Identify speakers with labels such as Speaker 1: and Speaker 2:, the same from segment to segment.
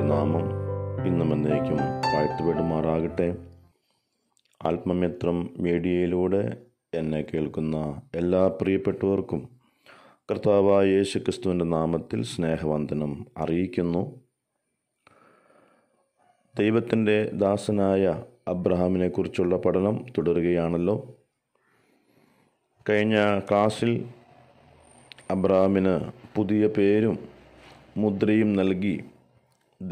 Speaker 1: കർത്താവിൻ്റെ നാമം ഇന്നും എന്നേക്കും വാഴ്ത്തുപെടുമാറാകട്ടെ ആത്മമിത്രം മീഡിയയിലൂടെ എന്നെ കേൾക്കുന്ന എല്ലാ പ്രിയപ്പെട്ടവർക്കും കർത്താവായ യേശു ക്രിസ്തുവിൻ്റെ നാമത്തിൽ സ്നേഹവന്ദനം അറിയിക്കുന്നു ദൈവത്തിൻ്റെ ദാസനായ അബ്രഹാമിനെക്കുറിച്ചുള്ള പഠനം തുടരുകയാണല്ലോ കഴിഞ്ഞ ക്ലാസ്സിൽ അബ്രഹാമിന് പുതിയ പേരും മുദ്രയും നൽകി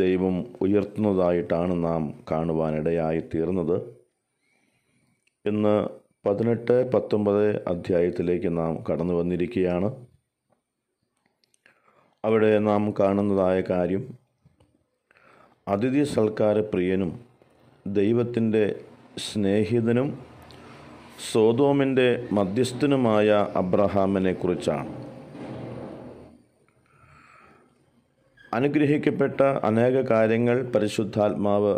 Speaker 1: ദൈവം ഉയർത്തുന്നതായിട്ടാണ് നാം കാണുവാനിടയായി തീർന്നത് ഇന്ന് പതിനെട്ട് പത്തൊമ്പത് അധ്യായത്തിലേക്ക് നാം കടന്നു വന്നിരിക്കുകയാണ് അവിടെ നാം കാണുന്നതായ കാര്യം അതിഥി സൽക്കാര പ്രിയനും ദൈവത്തിൻ്റെ സ്നേഹിതനും സോതോമിൻ്റെ മധ്യസ്ഥനുമായ അബ്രഹാമിനെക്കുറിച്ചാണ് അനുഗ്രഹിക്കപ്പെട്ട അനേക കാര്യങ്ങൾ പരിശുദ്ധാത്മാവ്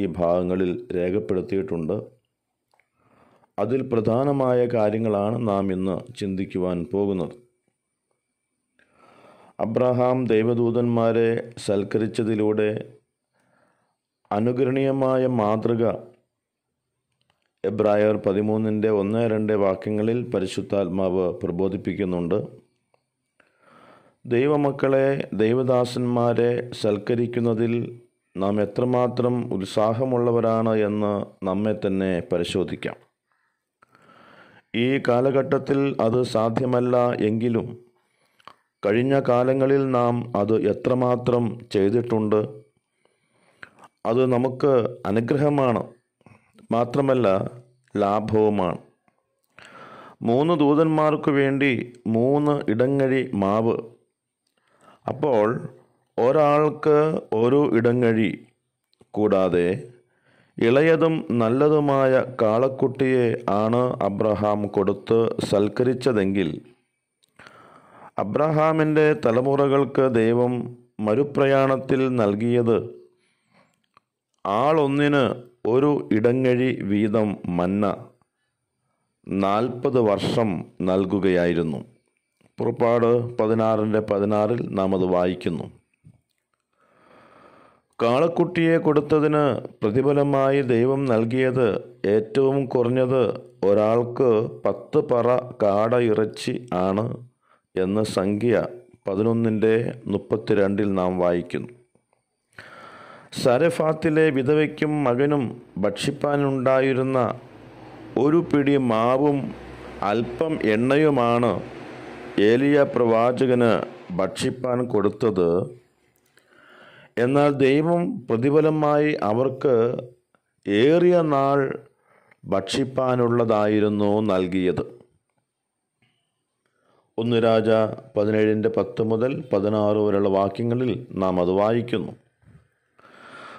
Speaker 1: ഈ ഭാഗങ്ങളിൽ രേഖപ്പെടുത്തിയിട്ടുണ്ട് അതിൽ പ്രധാനമായ കാര്യങ്ങളാണ് നാം ഇന്ന് ചിന്തിക്കുവാൻ പോകുന്നത് അബ്രഹാം ദൈവദൂതന്മാരെ സൽക്കരിച്ചതിലൂടെ അനുകരണീയമായ മാതൃക എബ്രായർ പതിമൂന്നിൻ്റെ ഒന്ന് രണ്ട് വാക്യങ്ങളിൽ പരിശുദ്ധാത്മാവ് പ്രബോധിപ്പിക്കുന്നുണ്ട് ദൈവമക്കളെ ദൈവദാസന്മാരെ സൽക്കരിക്കുന്നതിൽ നാം എത്രമാത്രം ഉത്സാഹമുള്ളവരാണ് എന്ന് നമ്മെ തന്നെ പരിശോധിക്കാം ഈ കാലഘട്ടത്തിൽ അത് സാധ്യമല്ല എങ്കിലും കഴിഞ്ഞ കാലങ്ങളിൽ നാം അത് എത്രമാത്രം ചെയ്തിട്ടുണ്ട് അത് നമുക്ക് അനുഗ്രഹമാണ് മാത്രമല്ല ലാഭവുമാണ് മൂന്ന് ദൂതന്മാർക്ക് വേണ്ടി മൂന്ന് ഇടങ്ങഴി മാവ് അപ്പോൾ ഒരാൾക്ക് ഒരു ഇടങ്ങഴി കൂടാതെ ഇളയതും നല്ലതുമായ കാളക്കുട്ടിയെ ആണ് അബ്രഹാം കൊടുത്ത് സൽക്കരിച്ചതെങ്കിൽ അബ്രഹാമിൻ്റെ തലമുറകൾക്ക് ദൈവം മരുപ്രയാണത്തിൽ നൽകിയത് ആളൊന്നിന് ഒരു ഇടങ്ങഴി വീതം മന്ന നാൽപ്പത് വർഷം നൽകുകയായിരുന്നു പുറപ്പാട് പതിനാറിൻ്റെ പതിനാറിൽ നാം അത് വായിക്കുന്നു കാളക്കുട്ടിയെ കൊടുത്തതിന് പ്രതിഫലമായി ദൈവം നൽകിയത് ഏറ്റവും കുറഞ്ഞത് ഒരാൾക്ക് പത്ത് പറ കാട ഇറച്ചി ആണ് എന്ന് സംഖ്യ പതിനൊന്നിൻ്റെ മുപ്പത്തിരണ്ടിൽ നാം വായിക്കുന്നു സരഫാത്തിലെ വിധവയ്ക്കും മകനും ഭക്ഷിപ്പാനുണ്ടായിരുന്ന ഒരു പിടി മാവും അല്പം എണ്ണയുമാണ് ഏലിയ പ്രവാചകന് ഭക്ഷിപ്പാൻ കൊടുത്തത് എന്നാൽ ദൈവം പ്രതിഫലമായി അവർക്ക് ഏറിയ നാൾ ഭക്ഷിപ്പാനുള്ളതായിരുന്നു നൽകിയത് ഒന്ന് രാജ പതിനേഴിൻ്റെ പത്ത് മുതൽ പതിനാറ് വരെയുള്ള വാക്യങ്ങളിൽ നാം അത് വായിക്കുന്നു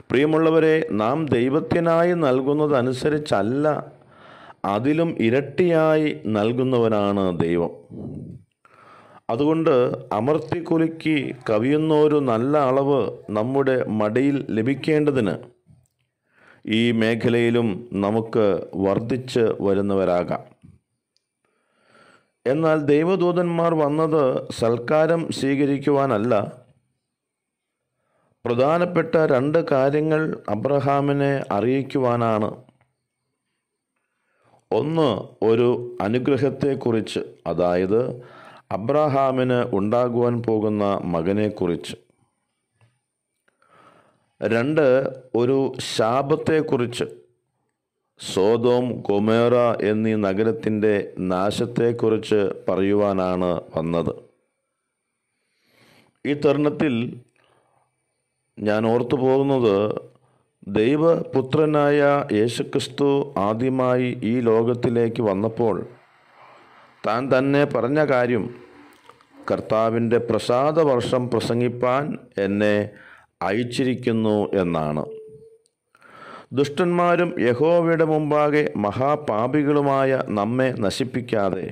Speaker 1: പ്രിയമുള്ളവരെ നാം ദൈവത്തിനായി നൽകുന്നതനുസരിച്ചല്ല അതിലും ഇരട്ടിയായി നൽകുന്നവനാണ് ദൈവം അതുകൊണ്ട് അമർത്തിക്കുലുക്കി കവിയുന്നൊരു നല്ല അളവ് നമ്മുടെ മടിയിൽ ലഭിക്കേണ്ടതിന് ഈ മേഖലയിലും നമുക്ക് വർദ്ധിച്ച് വരുന്നവരാകാം എന്നാൽ ദൈവദൂതന്മാർ വന്നത് സൽക്കാരം സ്വീകരിക്കുവാനല്ല പ്രധാനപ്പെട്ട രണ്ട് കാര്യങ്ങൾ അബ്രഹാമിനെ അറിയിക്കുവാനാണ് ഒന്ന് ഒരു അനുഗ്രഹത്തെക്കുറിച്ച് അതായത് അബ്രഹാമിന് ഉണ്ടാകുവാൻ പോകുന്ന മകനെക്കുറിച്ച് രണ്ട് ഒരു ശാപത്തെക്കുറിച്ച് സോതോം കൊമേറ എന്നീ നഗരത്തിൻ്റെ നാശത്തെക്കുറിച്ച് പറയുവാനാണ് വന്നത് ഈ തരുണത്തിൽ ഞാൻ ഓർത്തു പോകുന്നത് ദൈവപുത്രനായ യേശുക്രിസ്തു ആദ്യമായി ഈ ലോകത്തിലേക്ക് വന്നപ്പോൾ താൻ തന്നെ പറഞ്ഞ കാര്യം കർത്താവിൻ്റെ പ്രസാദവർഷം പ്രസംഗിപ്പാൻ എന്നെ അയച്ചിരിക്കുന്നു എന്നാണ് ദുഷ്ടന്മാരും യഹോവയുടെ മുമ്പാകെ മഹാപാപികളുമായ നമ്മെ നശിപ്പിക്കാതെ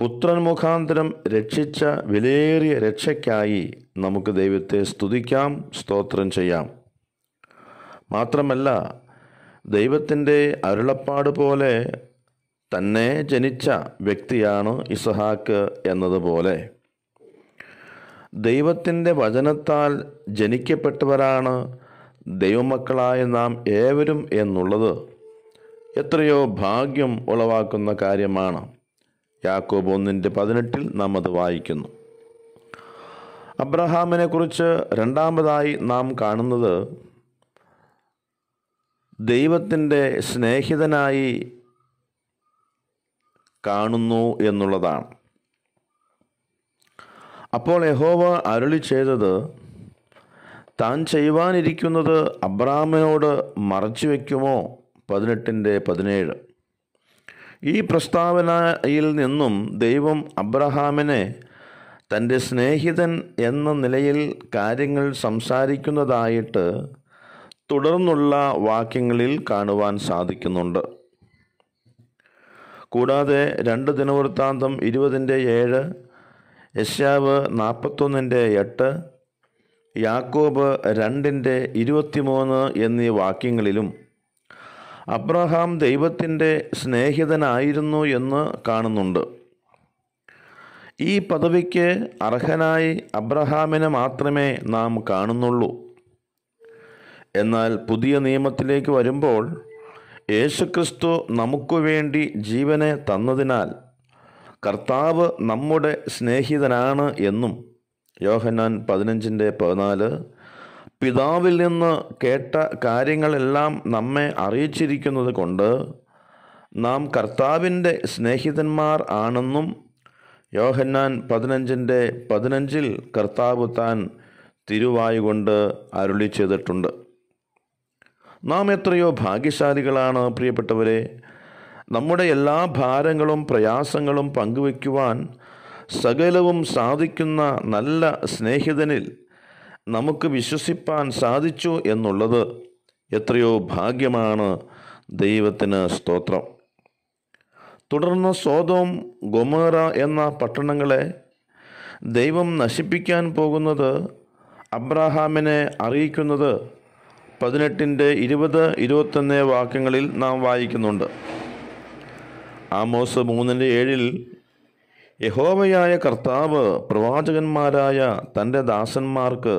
Speaker 1: പുത്രൻ മുഖാന്തരം രക്ഷിച്ച വിലയേറിയ രക്ഷയ്ക്കായി നമുക്ക് ദൈവത്തെ സ്തുതിക്കാം സ്തോത്രം ചെയ്യാം മാത്രമല്ല ദൈവത്തിൻ്റെ അരുളപ്പാട് പോലെ തന്നെ ജനിച്ച വ്യക്തിയാണ് ഇസഹാക്ക് എന്നതുപോലെ ദൈവത്തിൻ്റെ വചനത്താൽ ജനിക്കപ്പെട്ടവരാണ് ദൈവമക്കളായ നാം ഏവരും എന്നുള്ളത് എത്രയോ ഭാഗ്യം ഉളവാക്കുന്ന കാര്യമാണ് യാക്കോബ് ഒന്നിൻ്റെ പതിനെട്ടിൽ നാം അത് വായിക്കുന്നു അബ്രഹാമിനെക്കുറിച്ച് രണ്ടാമതായി നാം കാണുന്നത് ദൈവത്തിൻ്റെ സ്നേഹിതനായി കാണുന്നു എന്നുള്ളതാണ് അപ്പോൾ യഹോവ അരുളി ചെയ്തത് താൻ ചെയ്യുവാനിരിക്കുന്നത് അബ്രാമിനോട് മറച്ചു വയ്ക്കുമോ പതിനെട്ടിൻ്റെ പതിനേഴ് ഈ പ്രസ്താവനയിൽ നിന്നും ദൈവം അബ്രഹാമിനെ തൻ്റെ സ്നേഹിതൻ എന്ന നിലയിൽ കാര്യങ്ങൾ സംസാരിക്കുന്നതായിട്ട് തുടർന്നുള്ള വാക്യങ്ങളിൽ കാണുവാൻ സാധിക്കുന്നുണ്ട് കൂടാതെ രണ്ട് ദിനവൃത്താന്തം ഇരുപതിൻ്റെ ഏഴ് യശാവ് നാൽപ്പത്തൊന്നിൻ്റെ എട്ട് യാക്കോബ് രണ്ടിൻ്റെ ഇരുപത്തിമൂന്ന് എന്നീ വാക്യങ്ങളിലും അബ്രഹാം ദൈവത്തിൻ്റെ സ്നേഹിതനായിരുന്നു എന്ന് കാണുന്നുണ്ട് ഈ പദവിക്ക് അർഹനായി അബ്രഹാമിനെ മാത്രമേ നാം കാണുന്നുള്ളൂ എന്നാൽ പുതിയ നിയമത്തിലേക്ക് വരുമ്പോൾ യേശുക്രിസ്തു നമുക്കു വേണ്ടി ജീവനെ തന്നതിനാൽ കർത്താവ് നമ്മുടെ സ്നേഹിതനാണ് എന്നും യോഹന്നാൻ പതിനഞ്ചിൻ്റെ പതിനാല് പിതാവിൽ നിന്ന് കേട്ട കാര്യങ്ങളെല്ലാം നമ്മെ അറിയിച്ചിരിക്കുന്നത് കൊണ്ട് നാം കർത്താവിൻ്റെ സ്നേഹിതന്മാർ ആണെന്നും യോഹന്നാൻ പതിനഞ്ചിൻ്റെ പതിനഞ്ചിൽ കർത്താവ് താൻ തിരുവായുകൊണ്ട് അരുളി ചെയ്തിട്ടുണ്ട് നാം എത്രയോ ഭാഗ്യശാലികളാണ് പ്രിയപ്പെട്ടവരെ നമ്മുടെ എല്ലാ ഭാരങ്ങളും പ്രയാസങ്ങളും പങ്കുവയ്ക്കുവാൻ സകലവും സാധിക്കുന്ന നല്ല സ്നേഹിതനിൽ നമുക്ക് വിശ്വസിപ്പാൻ സാധിച്ചു എന്നുള്ളത് എത്രയോ ഭാഗ്യമാണ് ദൈവത്തിന് സ്തോത്രം തുടർന്ന് സോതോം ഗൊമേറ എന്ന പട്ടണങ്ങളെ ദൈവം നശിപ്പിക്കാൻ പോകുന്നത് അബ്രാഹാമിനെ അറിയിക്കുന്നത് പതിനെട്ടിൻ്റെ ഇരുപത് ഇരുപത്തൊന്ന് വാക്യങ്ങളിൽ നാം വായിക്കുന്നുണ്ട് ആമോസ് മൂന്നിൻ്റെ ഏഴിൽ യഹോവയായ കർത്താവ് പ്രവാചകന്മാരായ തൻ്റെ ദാസന്മാർക്ക്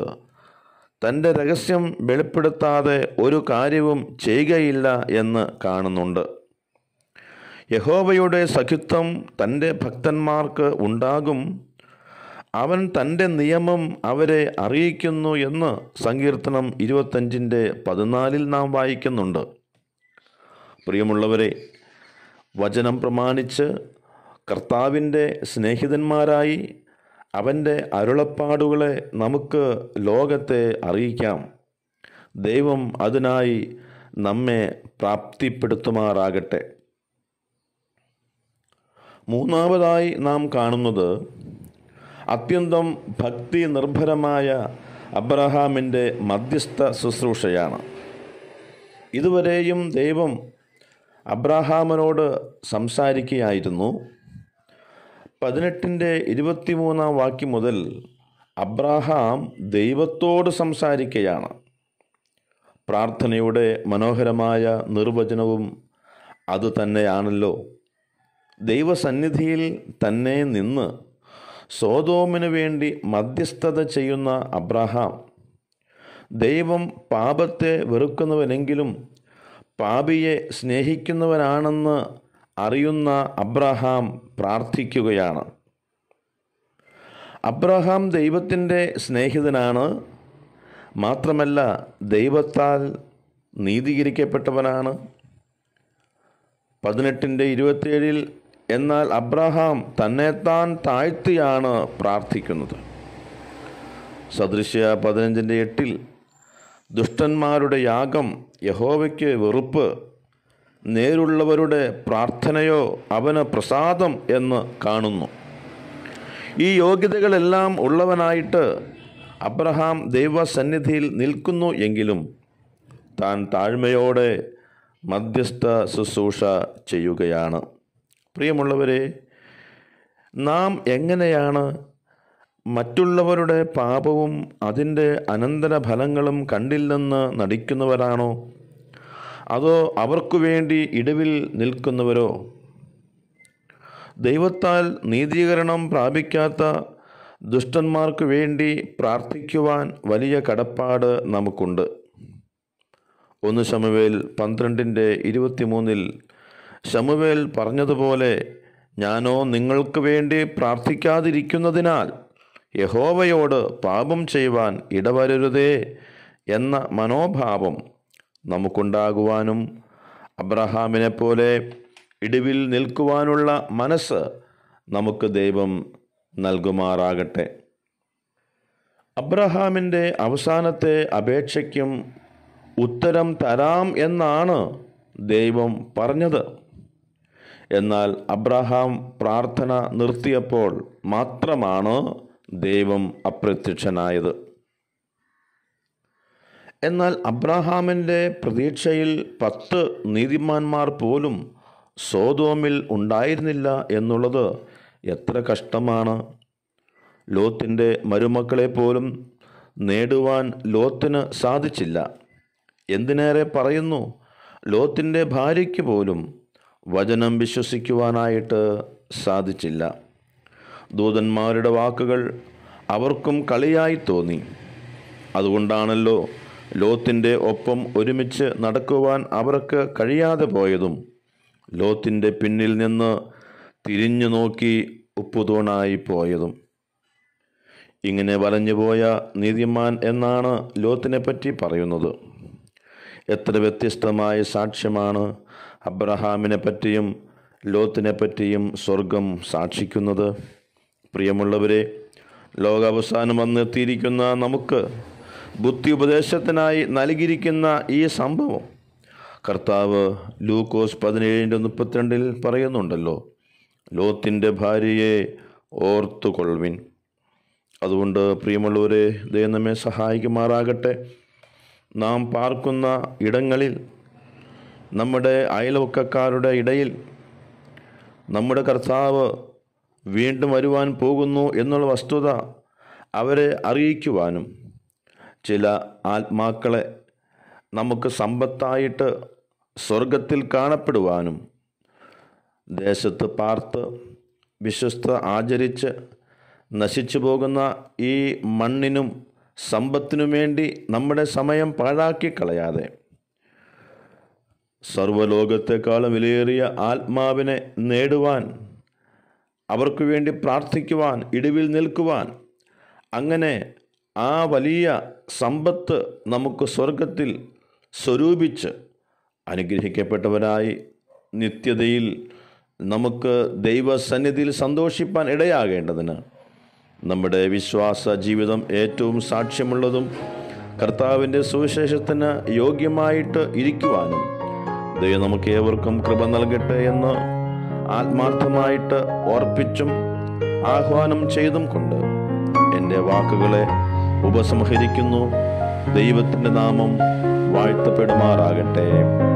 Speaker 1: തൻ്റെ രഹസ്യം വെളിപ്പെടുത്താതെ ഒരു കാര്യവും ചെയ്യുകയില്ല എന്ന് കാണുന്നുണ്ട് യഹോവയുടെ സഖിത്വം തൻ്റെ ഭക്തന്മാർക്ക് ഉണ്ടാകും അവൻ തൻ്റെ നിയമം അവരെ അറിയിക്കുന്നു എന്ന് സങ്കീർത്തനം ഇരുപത്തഞ്ചിൻ്റെ പതിനാലിൽ നാം വായിക്കുന്നുണ്ട് പ്രിയമുള്ളവരെ വചനം പ്രമാണിച്ച് കർത്താവിൻ്റെ സ്നേഹിതന്മാരായി അവൻ്റെ അരുളപ്പാടുകളെ നമുക്ക് ലോകത്തെ അറിയിക്കാം ദൈവം അതിനായി നമ്മെ പ്രാപ്തിപ്പെടുത്തുമാറാകട്ടെ മൂന്നാമതായി നാം കാണുന്നത് അത്യന്തം ഭക്തി നിർഭരമായ അബ്രഹാമിൻ്റെ മധ്യസ്ഥ ശുശ്രൂഷയാണ് ഇതുവരെയും ദൈവം അബ്രഹാമിനോട് സംസാരിക്കുകയായിരുന്നു പതിനെട്ടിൻ്റെ ഇരുപത്തിമൂന്നാം വാക്യം മുതൽ അബ്രഹാം ദൈവത്തോട് സംസാരിക്കുകയാണ് പ്രാർത്ഥനയുടെ മനോഹരമായ നിർവചനവും അത് തന്നെയാണല്ലോ ദൈവസന്നിധിയിൽ തന്നെ നിന്ന് സോതോമിനു വേണ്ടി മധ്യസ്ഥത ചെയ്യുന്ന അബ്രഹാം ദൈവം പാപത്തെ വെറുക്കുന്നവനെങ്കിലും പാപിയെ സ്നേഹിക്കുന്നവനാണെന്ന് അറിയുന്ന അബ്രഹാം പ്രാർത്ഥിക്കുകയാണ് അബ്രഹാം ദൈവത്തിൻ്റെ സ്നേഹിതനാണ് മാത്രമല്ല ദൈവത്താൽ നീതീകരിക്കപ്പെട്ടവനാണ് പതിനെട്ടിൻ്റെ ഇരുപത്തേഴിൽ എന്നാൽ അബ്രഹാം തന്നെത്താൻ താഴ്ത്തിയാണ് പ്രാർത്ഥിക്കുന്നത് സദൃശ്യ പതിനഞ്ചിൻ്റെ എട്ടിൽ ദുഷ്ടന്മാരുടെ യാഗം യഹോവയ്ക്ക് വെറുപ്പ് നേരുള്ളവരുടെ പ്രാർത്ഥനയോ അവന് പ്രസാദം എന്ന് കാണുന്നു ഈ യോഗ്യതകളെല്ലാം ഉള്ളവനായിട്ട് അബ്രഹാം ദൈവസന്നിധിയിൽ നിൽക്കുന്നു എങ്കിലും താൻ താഴ്മയോടെ മധ്യസ്ഥ ശുശ്രൂഷ ചെയ്യുകയാണ് പ്രിയമുള്ളവരെ നാം എങ്ങനെയാണ് മറ്റുള്ളവരുടെ പാപവും അതിൻ്റെ അനന്തരഫലങ്ങളും കണ്ടില്ലെന്ന് നടിക്കുന്നവരാണോ അതോ അവർക്കു വേണ്ടി ഇടിവിൽ നിൽക്കുന്നവരോ ദൈവത്താൽ നീതീകരണം പ്രാപിക്കാത്ത ദുഷ്ടന്മാർക്ക് വേണ്ടി പ്രാർത്ഥിക്കുവാൻ വലിയ കടപ്പാട് നമുക്കുണ്ട് ഒന്ന് സമവേൽ പന്ത്രണ്ടിൻ്റെ ഇരുപത്തിമൂന്നിൽ ശമുവേൽ പറഞ്ഞതുപോലെ ഞാനോ നിങ്ങൾക്ക് വേണ്ടി പ്രാർത്ഥിക്കാതിരിക്കുന്നതിനാൽ യഹോവയോട് പാപം ചെയ്യുവാൻ ഇടവരരുതേ എന്ന മനോഭാവം നമുക്കുണ്ടാകുവാനും അബ്രഹാമിനെ പോലെ ഇടിവിൽ നിൽക്കുവാനുള്ള മനസ്സ് നമുക്ക് ദൈവം നൽകുമാറാകട്ടെ അബ്രഹാമിൻ്റെ അവസാനത്തെ അപേക്ഷയ്ക്കും ഉത്തരം തരാം എന്നാണ് ദൈവം പറഞ്ഞത് എന്നാൽ അബ്രഹാം പ്രാർത്ഥന നിർത്തിയപ്പോൾ മാത്രമാണ് ദൈവം അപ്രത്യക്ഷനായത് എന്നാൽ അബ്രഹാമിൻ്റെ പ്രതീക്ഷയിൽ പത്ത് നീതിമാന്മാർ പോലും സോതോമിൽ ഉണ്ടായിരുന്നില്ല എന്നുള്ളത് എത്ര കഷ്ടമാണ് ലോത്തിൻ്റെ മരുമക്കളെ പോലും നേടുവാൻ ലോത്തിന് സാധിച്ചില്ല എന്തിനേറെ പറയുന്നു ലോത്തിൻ്റെ ഭാര്യയ്ക്ക് പോലും വചനം വിശ്വസിക്കുവാനായിട്ട് സാധിച്ചില്ല ദൂതന്മാരുടെ വാക്കുകൾ അവർക്കും കളിയായി തോന്നി അതുകൊണ്ടാണല്ലോ ലോത്തിൻ്റെ ഒപ്പം ഒരുമിച്ച് നടക്കുവാൻ അവർക്ക് കഴിയാതെ പോയതും ലോത്തിൻ്റെ പിന്നിൽ നിന്ന് തിരിഞ്ഞു നോക്കി ഉപ്പുതൂണായി പോയതും ഇങ്ങനെ വലഞ്ഞുപോയ നീതിമാൻ എന്നാണ് ലോത്തിനെ പറ്റി പറയുന്നത് എത്ര വ്യത്യസ്തമായ സാക്ഷ്യമാണ് അബ്രഹാമിനെ പറ്റിയും ലോത്തിനെ പറ്റിയും സ്വർഗം സാക്ഷിക്കുന്നത് പ്രിയമുള്ളവരെ ലോകാവസാനം വന്നെത്തിയിരിക്കുന്ന നമുക്ക് ബുദ്ധി ഉപദേശത്തിനായി നൽകിയിരിക്കുന്ന ഈ സംഭവം കർത്താവ് ലൂക്കോസ് പതിനേഴിൻ്റെ മുപ്പത്തിരണ്ടിൽ പറയുന്നുണ്ടല്ലോ ലോത്തിൻ്റെ ഭാര്യയെ ഓർത്തുകൊൾവിൻ അതുകൊണ്ട് പ്രിയമുള്ളവരെ ദൈവം നമ്മെ സഹായിക്കുമാറാകട്ടെ നാം പാർക്കുന്ന ഇടങ്ങളിൽ നമ്മുടെ അയൽവക്കക്കാരുടെ ഇടയിൽ നമ്മുടെ കർത്താവ് വീണ്ടും വരുവാൻ പോകുന്നു എന്നുള്ള വസ്തുത അവരെ അറിയിക്കുവാനും ചില ആത്മാക്കളെ നമുക്ക് സമ്പത്തായിട്ട് സ്വർഗത്തിൽ കാണപ്പെടുവാനും ദേശത്ത് പാർത്ത് വിശ്വസ്ത ആചരിച്ച് നശിച്ചു പോകുന്ന ഈ മണ്ണിനും സമ്പത്തിനു വേണ്ടി നമ്മുടെ സമയം പാഴാക്കി കളയാതെ സർവലോകത്തെക്കാളും വിലയേറിയ ആത്മാവിനെ നേടുവാൻ അവർക്കു വേണ്ടി പ്രാർത്ഥിക്കുവാൻ ഇടിവിൽ നിൽക്കുവാൻ അങ്ങനെ ആ വലിയ സമ്പത്ത് നമുക്ക് സ്വർഗത്തിൽ സ്വരൂപിച്ച് അനുഗ്രഹിക്കപ്പെട്ടവരായി നിത്യതയിൽ നമുക്ക് ദൈവസന്നിധിയിൽ സന്തോഷിപ്പാൻ ഇടയാകേണ്ടതിന് നമ്മുടെ വിശ്വാസ ജീവിതം ഏറ്റവും സാക്ഷ്യമുള്ളതും കർത്താവിൻ്റെ സുവിശേഷത്തിന് യോഗ്യമായിട്ട് ഇരിക്കുവാനും ദൈവം നമുക്ക് ഏവർക്കും കൃപ നൽകട്ടെ എന്ന് ആത്മാർത്ഥമായിട്ട് ഓർപ്പിച്ചും ആഹ്വാനം ചെയ്തും കൊണ്ട് എൻ്റെ വാക്കുകളെ ഉപസംഹരിക്കുന്നു ദൈവത്തിൻ്റെ നാമം വാഴ്ത്തപ്പെടുമാറാകട്ടെ